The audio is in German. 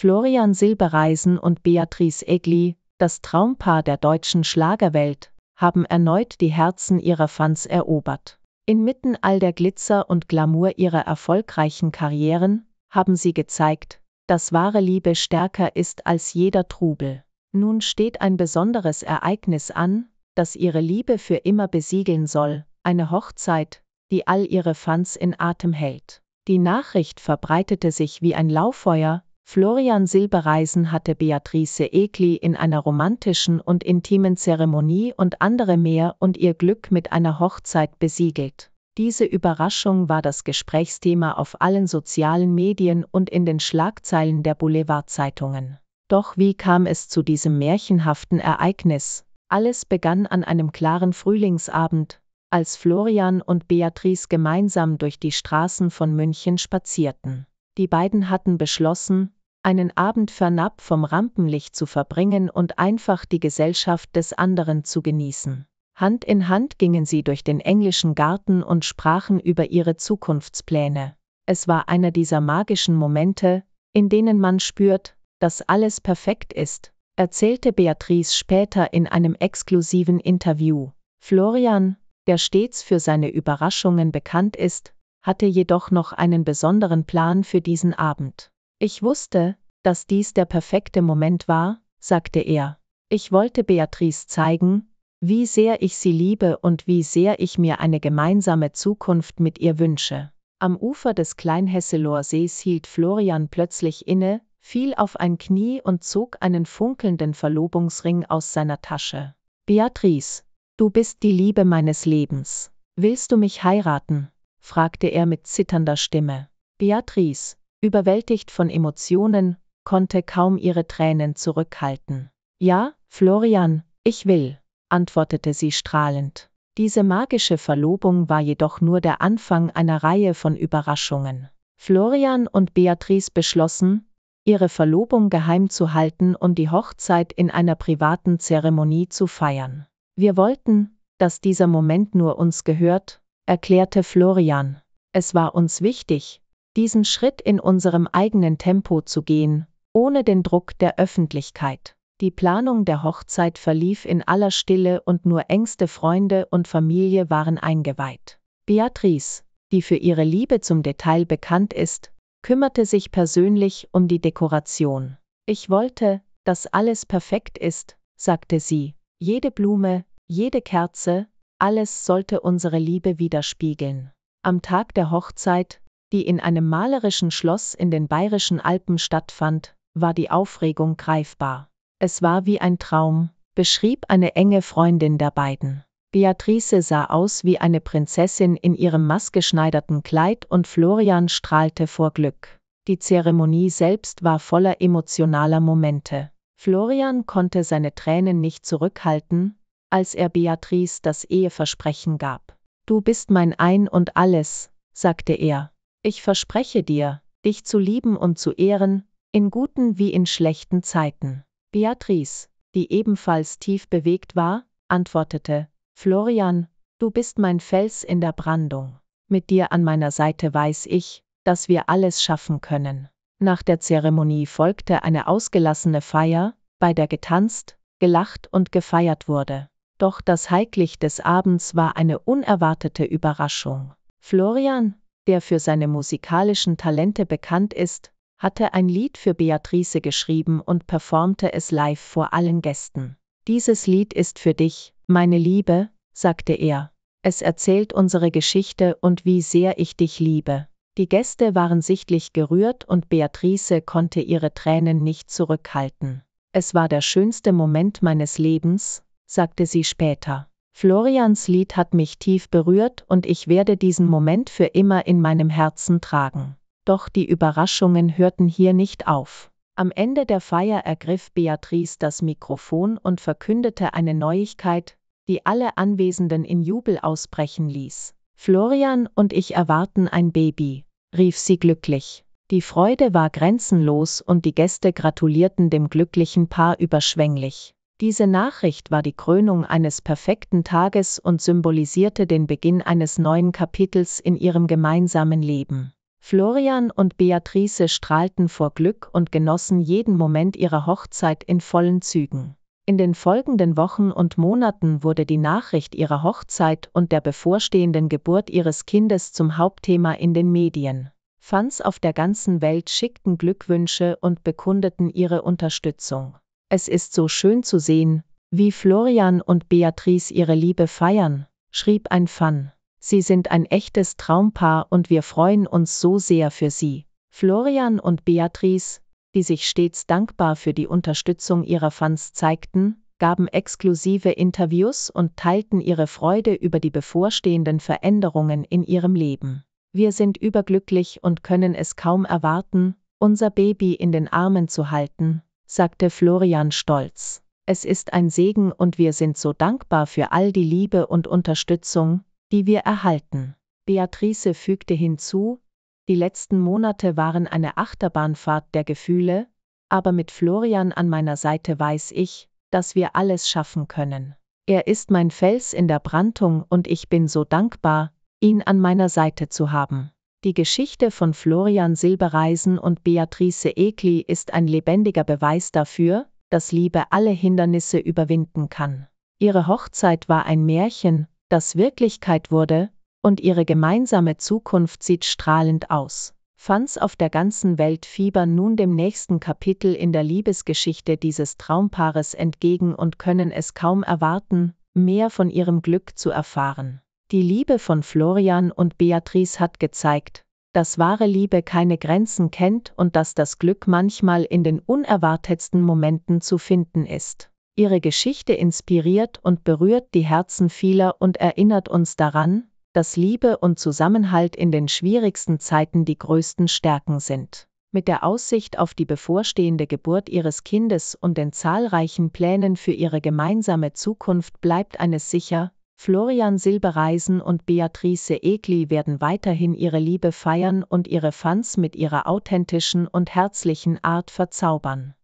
Florian Silbereisen und Beatrice Egli, das Traumpaar der deutschen Schlagerwelt, haben erneut die Herzen ihrer Fans erobert. Inmitten all der Glitzer und Glamour ihrer erfolgreichen Karrieren haben sie gezeigt, dass wahre Liebe stärker ist als jeder Trubel. Nun steht ein besonderes Ereignis an, das ihre Liebe für immer besiegeln soll, eine Hochzeit, die all ihre Fans in Atem hält. Die Nachricht verbreitete sich wie ein Lauffeuer, Florian Silbereisen hatte Beatrice Egli in einer romantischen und intimen Zeremonie und andere mehr und ihr Glück mit einer Hochzeit besiegelt. Diese Überraschung war das Gesprächsthema auf allen sozialen Medien und in den Schlagzeilen der Boulevardzeitungen. Doch wie kam es zu diesem märchenhaften Ereignis? Alles begann an einem klaren Frühlingsabend, als Florian und Beatrice gemeinsam durch die Straßen von München spazierten. Die beiden hatten beschlossen, einen Abend fernab vom Rampenlicht zu verbringen und einfach die Gesellschaft des anderen zu genießen. Hand in Hand gingen sie durch den englischen Garten und sprachen über ihre Zukunftspläne. Es war einer dieser magischen Momente, in denen man spürt, dass alles perfekt ist, erzählte Beatrice später in einem exklusiven Interview. Florian, der stets für seine Überraschungen bekannt ist, hatte jedoch noch einen besonderen Plan für diesen Abend. Ich wusste, dass dies der perfekte Moment war, sagte er. Ich wollte Beatrice zeigen, wie sehr ich sie liebe und wie sehr ich mir eine gemeinsame Zukunft mit ihr wünsche. Am Ufer des Kleinhesselor Sees hielt Florian plötzlich inne, fiel auf ein Knie und zog einen funkelnden Verlobungsring aus seiner Tasche. Beatrice, du bist die Liebe meines Lebens. Willst du mich heiraten? fragte er mit zitternder Stimme. Beatrice, Überwältigt von Emotionen, konnte kaum ihre Tränen zurückhalten. Ja, Florian, ich will, antwortete sie strahlend. Diese magische Verlobung war jedoch nur der Anfang einer Reihe von Überraschungen. Florian und Beatrice beschlossen, ihre Verlobung geheim zu halten und die Hochzeit in einer privaten Zeremonie zu feiern. Wir wollten, dass dieser Moment nur uns gehört, erklärte Florian. Es war uns wichtig, diesen Schritt in unserem eigenen Tempo zu gehen, ohne den Druck der Öffentlichkeit. Die Planung der Hochzeit verlief in aller Stille und nur engste Freunde und Familie waren eingeweiht. Beatrice, die für ihre Liebe zum Detail bekannt ist, kümmerte sich persönlich um die Dekoration. Ich wollte, dass alles perfekt ist, sagte sie. Jede Blume, jede Kerze, alles sollte unsere Liebe widerspiegeln. Am Tag der Hochzeit die in einem malerischen Schloss in den bayerischen Alpen stattfand, war die Aufregung greifbar. Es war wie ein Traum, beschrieb eine enge Freundin der beiden. Beatrice sah aus wie eine Prinzessin in ihrem maßgeschneiderten Kleid und Florian strahlte vor Glück. Die Zeremonie selbst war voller emotionaler Momente. Florian konnte seine Tränen nicht zurückhalten, als er Beatrice das Eheversprechen gab. Du bist mein Ein und alles, sagte er, ich verspreche dir, dich zu lieben und zu ehren, in guten wie in schlechten Zeiten. Beatrice, die ebenfalls tief bewegt war, antwortete, Florian, du bist mein Fels in der Brandung. Mit dir an meiner Seite weiß ich, dass wir alles schaffen können. Nach der Zeremonie folgte eine ausgelassene Feier, bei der getanzt, gelacht und gefeiert wurde. Doch das Heiklicht des Abends war eine unerwartete Überraschung. Florian, der für seine musikalischen Talente bekannt ist, hatte ein Lied für Beatrice geschrieben und performte es live vor allen Gästen. Dieses Lied ist für dich, meine Liebe, sagte er. Es erzählt unsere Geschichte und wie sehr ich dich liebe. Die Gäste waren sichtlich gerührt und Beatrice konnte ihre Tränen nicht zurückhalten. Es war der schönste Moment meines Lebens, sagte sie später. Florians Lied hat mich tief berührt und ich werde diesen Moment für immer in meinem Herzen tragen. Doch die Überraschungen hörten hier nicht auf. Am Ende der Feier ergriff Beatrice das Mikrofon und verkündete eine Neuigkeit, die alle Anwesenden in Jubel ausbrechen ließ. Florian und ich erwarten ein Baby, rief sie glücklich. Die Freude war grenzenlos und die Gäste gratulierten dem glücklichen Paar überschwänglich. Diese Nachricht war die Krönung eines perfekten Tages und symbolisierte den Beginn eines neuen Kapitels in ihrem gemeinsamen Leben. Florian und Beatrice strahlten vor Glück und genossen jeden Moment ihrer Hochzeit in vollen Zügen. In den folgenden Wochen und Monaten wurde die Nachricht ihrer Hochzeit und der bevorstehenden Geburt ihres Kindes zum Hauptthema in den Medien. Fans auf der ganzen Welt schickten Glückwünsche und bekundeten ihre Unterstützung. Es ist so schön zu sehen, wie Florian und Beatrice ihre Liebe feiern, schrieb ein Fan. Sie sind ein echtes Traumpaar und wir freuen uns so sehr für sie. Florian und Beatrice, die sich stets dankbar für die Unterstützung ihrer Fans zeigten, gaben exklusive Interviews und teilten ihre Freude über die bevorstehenden Veränderungen in ihrem Leben. Wir sind überglücklich und können es kaum erwarten, unser Baby in den Armen zu halten, sagte Florian stolz. Es ist ein Segen und wir sind so dankbar für all die Liebe und Unterstützung, die wir erhalten. Beatrice fügte hinzu, die letzten Monate waren eine Achterbahnfahrt der Gefühle, aber mit Florian an meiner Seite weiß ich, dass wir alles schaffen können. Er ist mein Fels in der Brandung und ich bin so dankbar, ihn an meiner Seite zu haben. Die Geschichte von Florian Silbereisen und Beatrice Ekli ist ein lebendiger Beweis dafür, dass Liebe alle Hindernisse überwinden kann. Ihre Hochzeit war ein Märchen, das Wirklichkeit wurde, und ihre gemeinsame Zukunft sieht strahlend aus. Fans auf der ganzen Welt fiebern nun dem nächsten Kapitel in der Liebesgeschichte dieses Traumpaares entgegen und können es kaum erwarten, mehr von ihrem Glück zu erfahren. Die Liebe von Florian und Beatrice hat gezeigt, dass wahre Liebe keine Grenzen kennt und dass das Glück manchmal in den unerwartetsten Momenten zu finden ist. Ihre Geschichte inspiriert und berührt die Herzen vieler und erinnert uns daran, dass Liebe und Zusammenhalt in den schwierigsten Zeiten die größten Stärken sind. Mit der Aussicht auf die bevorstehende Geburt ihres Kindes und den zahlreichen Plänen für ihre gemeinsame Zukunft bleibt eines sicher, Florian Silbereisen und Beatrice Egli werden weiterhin ihre Liebe feiern und ihre Fans mit ihrer authentischen und herzlichen Art verzaubern.